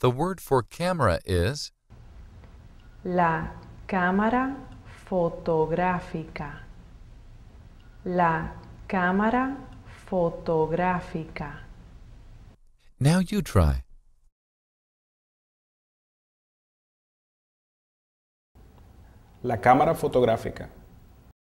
The word for camera is La cámara fotográfica. La cámara fotográfica. Now you try. La cámara fotográfica.